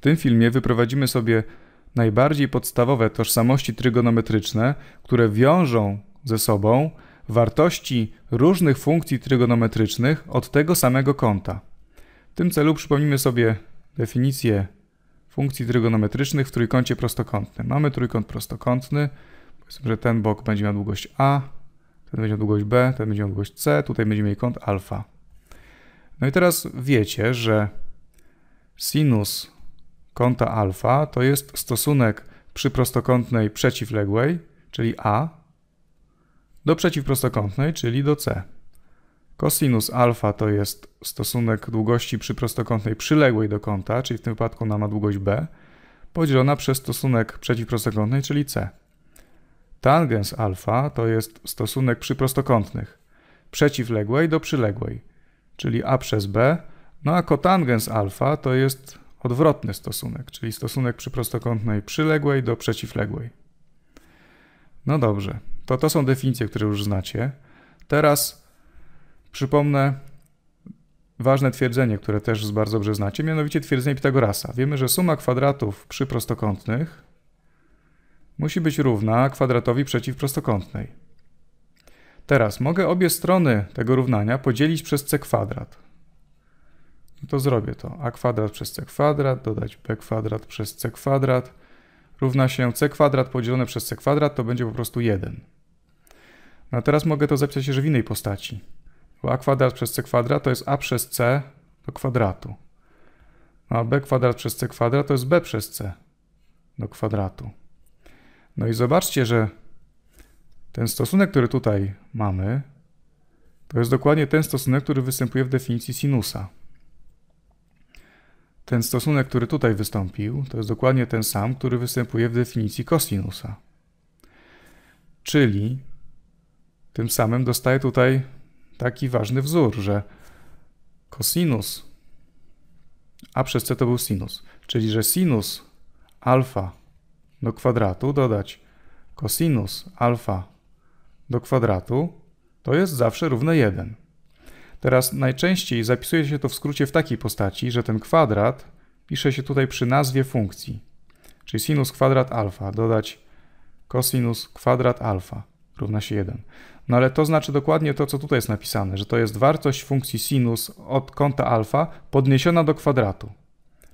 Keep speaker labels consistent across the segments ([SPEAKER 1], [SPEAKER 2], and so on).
[SPEAKER 1] W tym filmie wyprowadzimy sobie najbardziej podstawowe tożsamości trygonometryczne, które wiążą ze sobą wartości różnych funkcji trygonometrycznych od tego samego kąta. W tym celu przypomnimy sobie definicję funkcji trygonometrycznych w trójkącie prostokątnym. Mamy trójkąt prostokątny, powiedzmy, że ten bok będzie miał długość A, ten będzie miał długość B, ten będzie miał długość C, tutaj będziemy mieli kąt alfa. No i teraz wiecie, że sinus kąta alfa to jest stosunek przy prostokątnej przeciwległej, czyli a, do przeciwprostokątnej, czyli do c. Kosinus alfa to jest stosunek długości przy prostokątnej przyległej do kąta, czyli w tym wypadku ona ma długość b, podzielona przez stosunek przeciwprostokątnej, czyli c. Tangens alfa to jest stosunek przy prostokątnych, przeciwległej do przyległej, czyli a przez b, no a kotangens alfa to jest odwrotny stosunek, czyli stosunek przy prostokątnej przyległej do przeciwległej. No dobrze, to to są definicje, które już znacie. Teraz przypomnę ważne twierdzenie, które też bardzo dobrze znacie, mianowicie twierdzenie Pitagorasa. Wiemy, że suma kwadratów przy prostokątnych musi być równa kwadratowi przeciwprostokątnej. Teraz mogę obie strony tego równania podzielić przez c kwadrat to zrobię to. a kwadrat przez c kwadrat, dodać b kwadrat przez c kwadrat równa się c kwadrat podzielone przez c kwadrat, to będzie po prostu 1. No a teraz mogę to zapisać jeszcze w innej postaci. Bo a kwadrat przez c kwadrat to jest a przez c do kwadratu. No a b kwadrat przez c kwadrat to jest b przez c do kwadratu. No i zobaczcie, że ten stosunek, który tutaj mamy, to jest dokładnie ten stosunek, który występuje w definicji sinusa. Ten stosunek, który tutaj wystąpił, to jest dokładnie ten sam, który występuje w definicji kosinusa. Czyli tym samym dostaję tutaj taki ważny wzór, że kosinus a przez c to był sinus, czyli że sinus alfa do kwadratu dodać kosinus alfa do kwadratu to jest zawsze równe 1. Teraz najczęściej zapisuje się to w skrócie w takiej postaci, że ten kwadrat pisze się tutaj przy nazwie funkcji, czyli sinus kwadrat alfa, dodać cosinus kwadrat alfa równa się 1. No ale to znaczy dokładnie to, co tutaj jest napisane, że to jest wartość funkcji sinus od kąta alfa podniesiona do kwadratu.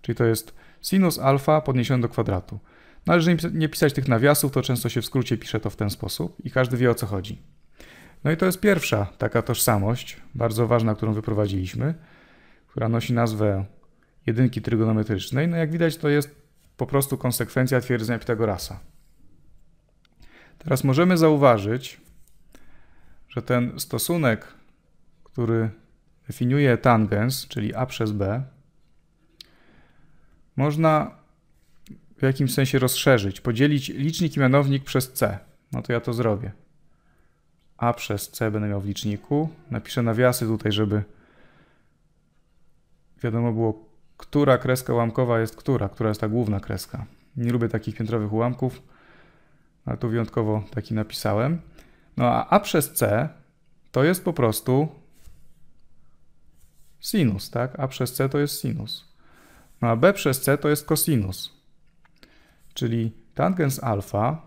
[SPEAKER 1] Czyli to jest sinus alfa podniesiony do kwadratu. Należy no nie pisać tych nawiasów, to często się w skrócie pisze to w ten sposób i każdy wie o co chodzi. No i to jest pierwsza taka tożsamość, bardzo ważna, którą wyprowadziliśmy, która nosi nazwę jedynki trygonometrycznej. No jak widać, to jest po prostu konsekwencja twierdzenia Pitagorasa. Teraz możemy zauważyć, że ten stosunek, który definiuje tangens, czyli a przez b, można w jakimś sensie rozszerzyć, podzielić licznik i mianownik przez c. No to ja to zrobię. A przez C będę miał w liczniku. Napiszę nawiasy tutaj, żeby wiadomo było, która kreska ułamkowa jest która, która jest ta główna kreska. Nie lubię takich piętrowych ułamków, ale tu wyjątkowo taki napisałem. No a A przez C to jest po prostu sinus, tak? A przez C to jest sinus. No a B przez C to jest kosinus. Czyli tangens alfa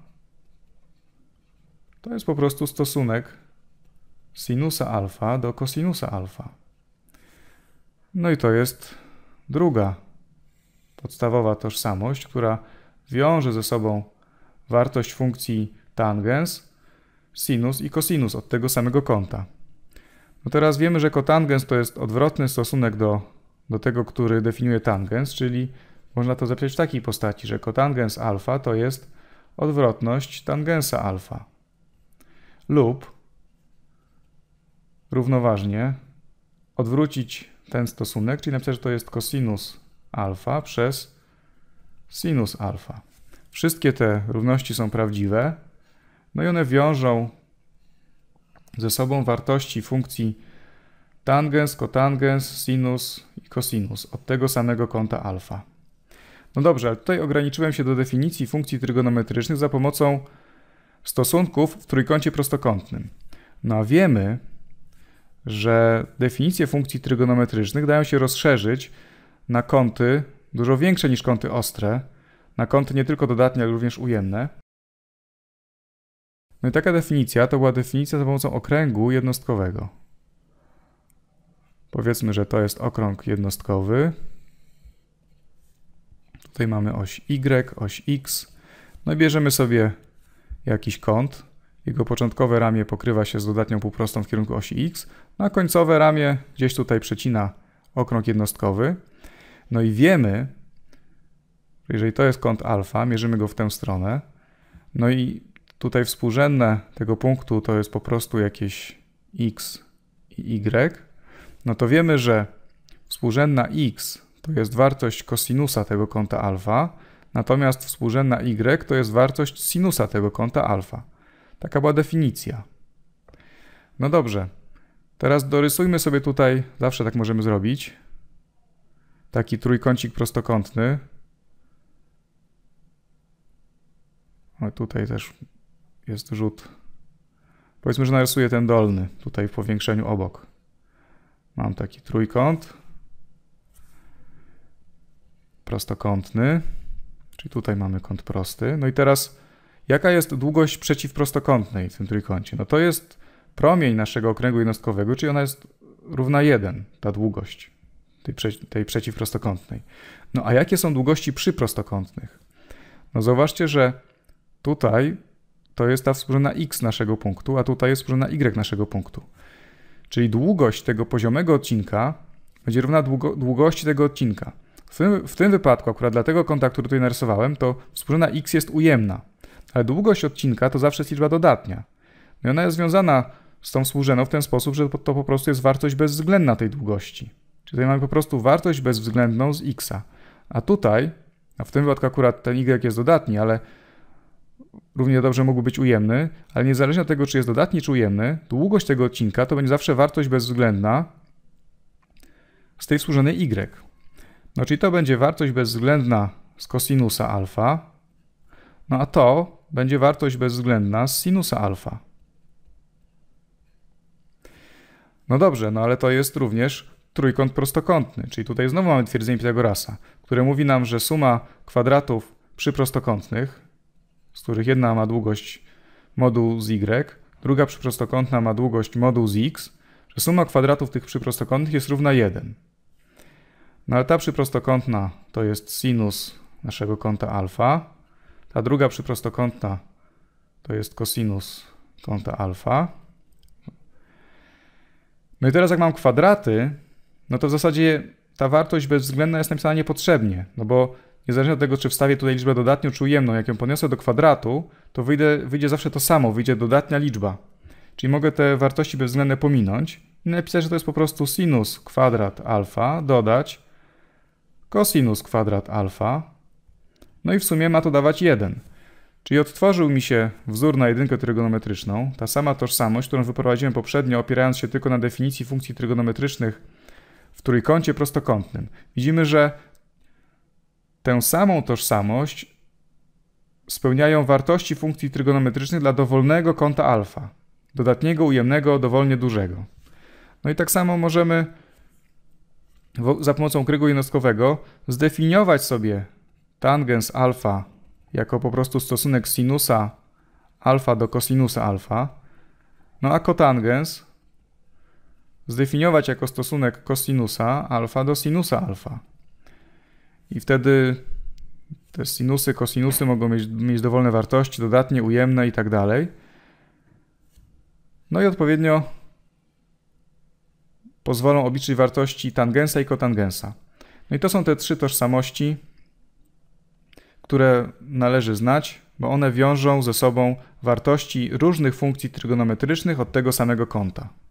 [SPEAKER 1] to jest po prostu stosunek sinusa alfa do kosinusa alfa. No i to jest druga podstawowa tożsamość, która wiąże ze sobą wartość funkcji tangens, sinus i kosinus od tego samego kąta. No teraz wiemy, że kotangens to jest odwrotny stosunek do, do tego, który definiuje tangens, czyli można to zapisać w takiej postaci, że kotangens alfa to jest odwrotność tangensa alfa lub równoważnie odwrócić ten stosunek, czyli napisać, że to jest cosinus alfa przez sinus alfa. Wszystkie te równości są prawdziwe, no i one wiążą ze sobą wartości funkcji tangens, kotangens, sinus i cosinus od tego samego kąta alfa. No dobrze, ale tutaj ograniczyłem się do definicji funkcji trygonometrycznych za pomocą stosunków w trójkącie prostokątnym. No a wiemy, że definicje funkcji trygonometrycznych dają się rozszerzyć na kąty dużo większe niż kąty ostre, na kąty nie tylko dodatnie, ale również ujemne. No i taka definicja to była definicja za pomocą okręgu jednostkowego. Powiedzmy, że to jest okrąg jednostkowy. Tutaj mamy oś Y, oś X. No i bierzemy sobie jakiś kąt. Jego początkowe ramię pokrywa się z dodatnią półprostą w kierunku osi x, no a końcowe ramię gdzieś tutaj przecina okrąg jednostkowy. No i wiemy, że jeżeli to jest kąt alfa, mierzymy go w tę stronę. No i tutaj współrzędne tego punktu to jest po prostu jakieś x i y. No to wiemy, że współrzędna x to jest wartość kosinusa tego kąta alfa, natomiast współrzędna y to jest wartość sinusa tego kąta alfa. Taka była definicja. No dobrze, teraz dorysujmy sobie tutaj, zawsze tak możemy zrobić, taki trójkącik prostokątny. O, tutaj też jest rzut. Powiedzmy, że narysuję ten dolny, tutaj w powiększeniu obok. Mam taki trójkąt prostokątny. Czyli tutaj mamy kąt prosty. No i teraz jaka jest długość przeciwprostokątnej w tym trójkącie? No to jest promień naszego okręgu jednostkowego, czyli ona jest równa 1, ta długość tej, prze, tej przeciwprostokątnej. No a jakie są długości przyprostokątnych? No zauważcie, że tutaj to jest ta współrzędna x naszego punktu, a tutaj jest współrzędna y naszego punktu. Czyli długość tego poziomego odcinka będzie równa długo, długości tego odcinka. W tym, w tym wypadku, akurat dla tego który tutaj narysowałem, to współrzędna x jest ujemna, ale długość odcinka to zawsze jest liczba dodatnia. No i ona jest związana z tą współrzędną w ten sposób, że to po prostu jest wartość bezwzględna tej długości. Czyli tutaj mamy po prostu wartość bezwzględną z x. -a. A tutaj, a no w tym wypadku akurat ten y jest dodatni, ale równie dobrze mógł być ujemny, ale niezależnie od tego, czy jest dodatni, czy ujemny, długość tego odcinka to będzie zawsze wartość bezwzględna z tej współrzędnej y. No czyli to będzie wartość bezwzględna z kosinusa alfa, no a to będzie wartość bezwzględna z sinusa alfa. No dobrze, no ale to jest również trójkąt prostokątny, czyli tutaj znowu mamy twierdzenie Pitagorasa, które mówi nam, że suma kwadratów przyprostokątnych, z których jedna ma długość moduł z y, druga przyprostokątna ma długość moduł z x, że suma kwadratów tych przyprostokątnych jest równa 1. No ale ta przyprostokątna to jest sinus naszego kąta alfa. Ta druga przyprostokątna to jest kosinus kąta alfa. No i teraz jak mam kwadraty, no to w zasadzie ta wartość bezwzględna jest napisana niepotrzebnie, no bo niezależnie od tego, czy wstawię tutaj liczbę dodatnią czy ujemną, jak ją podniosę do kwadratu, to wyjdzie zawsze to samo, wyjdzie dodatnia liczba. Czyli mogę te wartości bezwzględne pominąć i napisać, że to jest po prostu sinus kwadrat alfa, dodać cosinus kwadrat alfa. No i w sumie ma to dawać 1. Czyli odtworzył mi się wzór na jedynkę trygonometryczną, ta sama tożsamość, którą wyprowadziłem poprzednio, opierając się tylko na definicji funkcji trygonometrycznych w trójkącie prostokątnym. Widzimy, że tę samą tożsamość spełniają wartości funkcji trygonometrycznych dla dowolnego kąta alfa, dodatniego, ujemnego, dowolnie dużego. No i tak samo możemy za pomocą krygu jednostkowego zdefiniować sobie tangens alfa jako po prostu stosunek sinusa alfa do kosinusa alfa, no a kotangens zdefiniować jako stosunek kosinusa alfa do sinusa alfa. I wtedy te sinusy, kosinusy mogą mieć, mieć dowolne wartości, dodatnie, ujemne i tak dalej. No i odpowiednio pozwolą obliczyć wartości tangensa i kotangensa. No i to są te trzy tożsamości, które należy znać, bo one wiążą ze sobą wartości różnych funkcji trygonometrycznych od tego samego kąta.